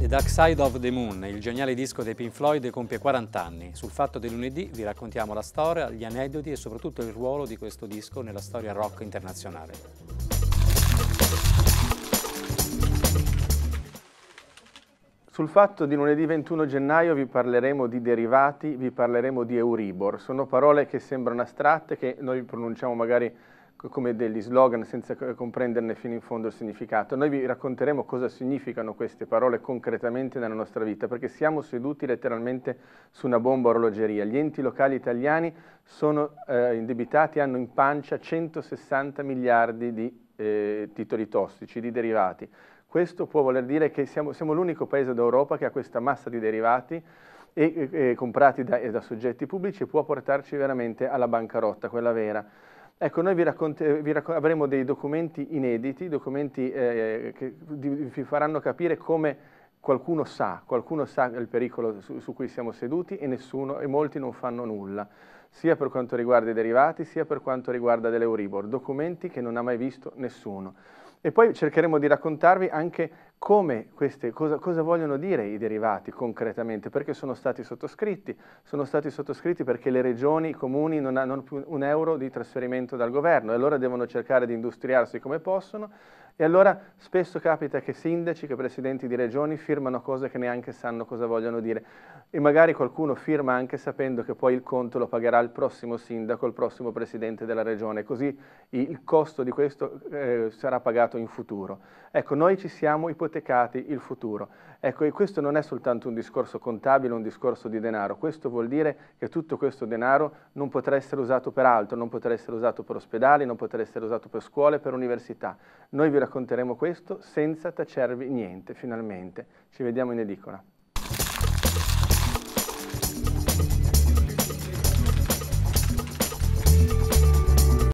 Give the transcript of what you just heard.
The Dark Side of the Moon, il geniale disco dei Pink Floyd, compie 40 anni. Sul fatto del lunedì vi raccontiamo la storia, gli aneddoti e soprattutto il ruolo di questo disco nella storia rock internazionale. Sul fatto di lunedì 21 gennaio vi parleremo di derivati, vi parleremo di Euribor. Sono parole che sembrano astratte, che noi pronunciamo magari come degli slogan senza comprenderne fino in fondo il significato. Noi vi racconteremo cosa significano queste parole concretamente nella nostra vita, perché siamo seduti letteralmente su una bomba orologeria. Gli enti locali italiani sono eh, indebitati, hanno in pancia 160 miliardi di eh, titoli tossici, di derivati. Questo può voler dire che siamo, siamo l'unico paese d'Europa che ha questa massa di derivati e, e comprati da, da soggetti pubblici e può portarci veramente alla bancarotta, quella vera. Ecco, noi vi vi avremo dei documenti inediti, documenti eh, eh che vi faranno capire come qualcuno sa, qualcuno sa il pericolo su, su cui siamo seduti e, nessuno, e molti non fanno nulla sia per quanto riguarda i derivati, sia per quanto riguarda dell'Euribor, documenti che non ha mai visto nessuno. E poi cercheremo di raccontarvi anche queste, cosa, cosa, vogliono dire i derivati concretamente, perché sono stati sottoscritti. Sono stati sottoscritti perché le regioni, i comuni non hanno più un euro di trasferimento dal governo e allora devono cercare di industriarsi come possono e allora spesso capita che sindaci, che presidenti di regioni firmano cose che neanche sanno cosa vogliono dire e magari qualcuno firma anche sapendo che poi il conto lo pagherà il prossimo sindaco, il prossimo presidente della regione, così il costo di questo eh, sarà pagato in futuro. Ecco, noi ci siamo ipotecati il futuro. Ecco, e questo non è soltanto un discorso contabile, un discorso di denaro, questo vuol dire che tutto questo denaro non potrà essere usato per altro, non potrà essere usato per ospedali, non potrà essere usato per scuole, per università. Noi vi racconteremo questo senza tacervi niente, finalmente. Ci vediamo in edicola.